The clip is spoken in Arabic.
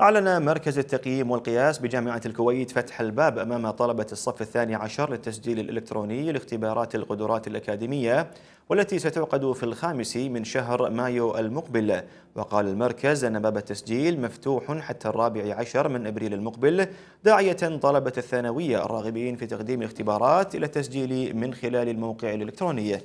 أعلن مركز التقييم والقياس بجامعة الكويت فتح الباب أمام طلبة الصف الثاني عشر للتسجيل الإلكتروني لاختبارات القدرات الأكاديمية والتي ستعقد في الخامس من شهر مايو المقبل وقال المركز أن باب التسجيل مفتوح حتى الرابع عشر من أبريل المقبل داعية طلبة الثانوية الراغبين في تقديم الاختبارات إلى التسجيل من خلال الموقع الإلكتروني